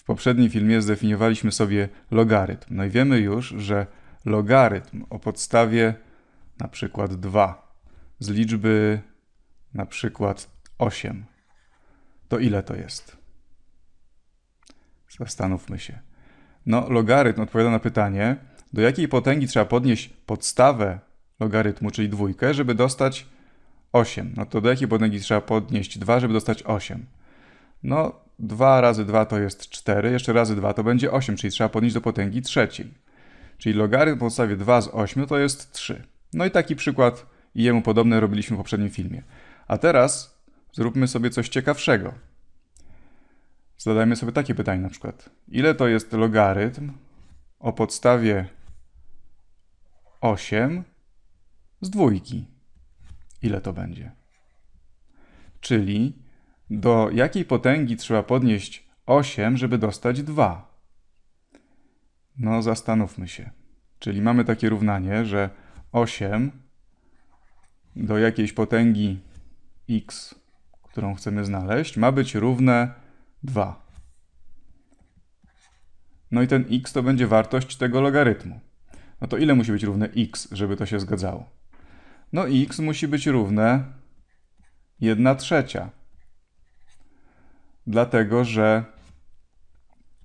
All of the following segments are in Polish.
W poprzednim filmie zdefiniowaliśmy sobie logarytm. No i wiemy już, że logarytm o podstawie na przykład 2 z liczby na przykład 8, to ile to jest? Zastanówmy się. No, logarytm odpowiada na pytanie, do jakiej potęgi trzeba podnieść podstawę logarytmu, czyli dwójkę, żeby dostać 8. No to do jakiej potęgi trzeba podnieść 2, żeby dostać 8? No, 2 razy 2 to jest 4, jeszcze razy 2 to będzie 8, czyli trzeba podnieść do potęgi trzeciej. Czyli logarytm w podstawie 2 z 8 to jest 3. No i taki przykład i jemu podobny robiliśmy w poprzednim filmie. A teraz zróbmy sobie coś ciekawszego. Zadajmy sobie takie pytanie na przykład. Ile to jest logarytm o podstawie 8 z dwójki? Ile to będzie? Czyli do jakiej potęgi trzeba podnieść 8, żeby dostać 2? No, zastanówmy się. Czyli mamy takie równanie, że 8 do jakiejś potęgi x, którą chcemy znaleźć, ma być równe 2. No i ten x to będzie wartość tego logarytmu. No to ile musi być równe x, żeby to się zgadzało? No x musi być równe 1 trzecia dlatego że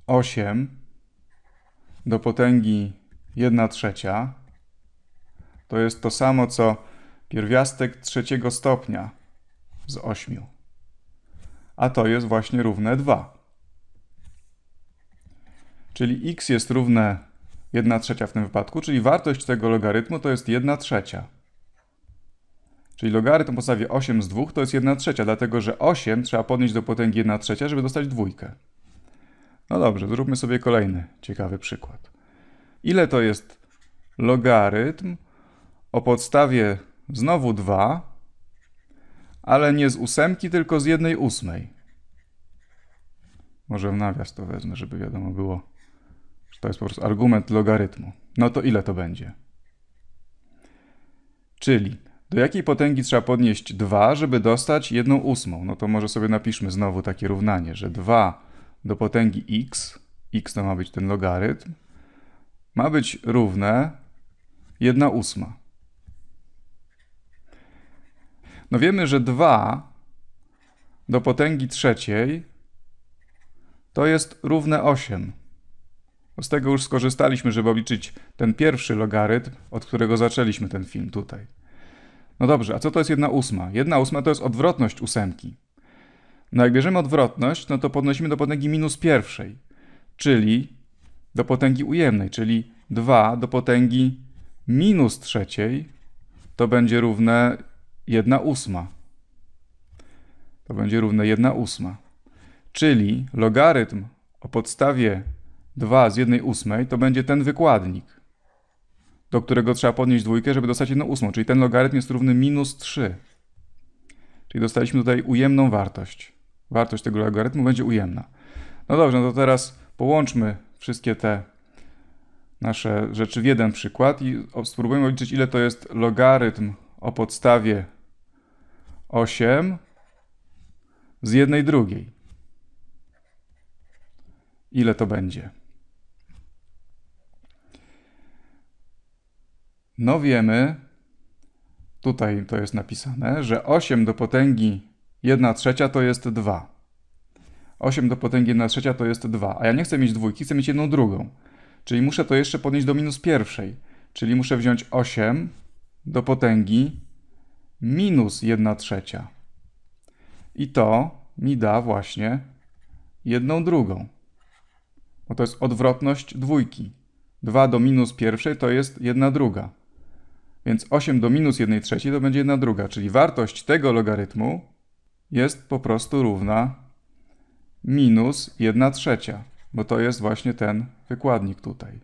8 do potęgi 1 trzecia to jest to samo co pierwiastek trzeciego stopnia z 8. A to jest właśnie równe 2. Czyli x jest równe 1 trzecia w tym wypadku, czyli wartość tego logarytmu to jest 1 trzecia. Czyli logarytm o podstawie 8 z 2 to jest 1 trzecia, dlatego że 8 trzeba podnieść do potęgi 1 trzecia, żeby dostać dwójkę. No dobrze, zróbmy sobie kolejny ciekawy przykład. Ile to jest logarytm o podstawie znowu 2, ale nie z ósemki, tylko z jednej ósmej. Może w nawias to wezmę, żeby wiadomo było, że to jest po prostu argument logarytmu. No to ile to będzie? Czyli do jakiej potęgi trzeba podnieść 2, żeby dostać 1 ósmą? No to może sobie napiszmy znowu takie równanie, że 2 do potęgi x, x to ma być ten logarytm, ma być równe 1 ósma. No wiemy, że 2 do potęgi trzeciej to jest równe 8. No z tego już skorzystaliśmy, żeby obliczyć ten pierwszy logarytm, od którego zaczęliśmy ten film tutaj. No dobrze, a co to jest 1 ósma? 1 ósma to jest odwrotność ósemki. No jak bierzemy odwrotność, no to podnosimy do potęgi minus pierwszej, czyli do potęgi ujemnej, czyli 2 do potęgi minus trzeciej to będzie równe 1 ósma. To będzie równe 1 ósma. Czyli logarytm o podstawie 2 z 1 ósmej to będzie ten wykładnik do którego trzeba podnieść dwójkę, żeby dostać jedną ósmą, czyli ten logarytm jest równy minus 3. Czyli dostaliśmy tutaj ujemną wartość. Wartość tego logarytmu będzie ujemna. No dobrze, no to teraz połączmy wszystkie te nasze rzeczy w jeden przykład i spróbujmy obliczyć, ile to jest logarytm o podstawie 8 z jednej drugiej. Ile to będzie? No wiemy, tutaj to jest napisane, że 8 do potęgi 1 trzecia to jest 2. 8 do potęgi 1 trzecia to jest 2, a ja nie chcę mieć dwójki, chcę mieć jedną drugą. Czyli muszę to jeszcze podnieść do minus pierwszej. Czyli muszę wziąć 8 do potęgi minus 1 trzecia. I to mi da właśnie jedną drugą. Bo to jest odwrotność dwójki. 2 do minus pierwszej to jest 1 druga. Więc 8 do minus 1 trzeciej to będzie 1 druga, czyli wartość tego logarytmu jest po prostu równa minus 1 trzecia, bo to jest właśnie ten wykładnik tutaj.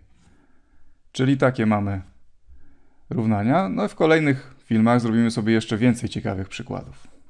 Czyli takie mamy równania. No w kolejnych filmach zrobimy sobie jeszcze więcej ciekawych przykładów.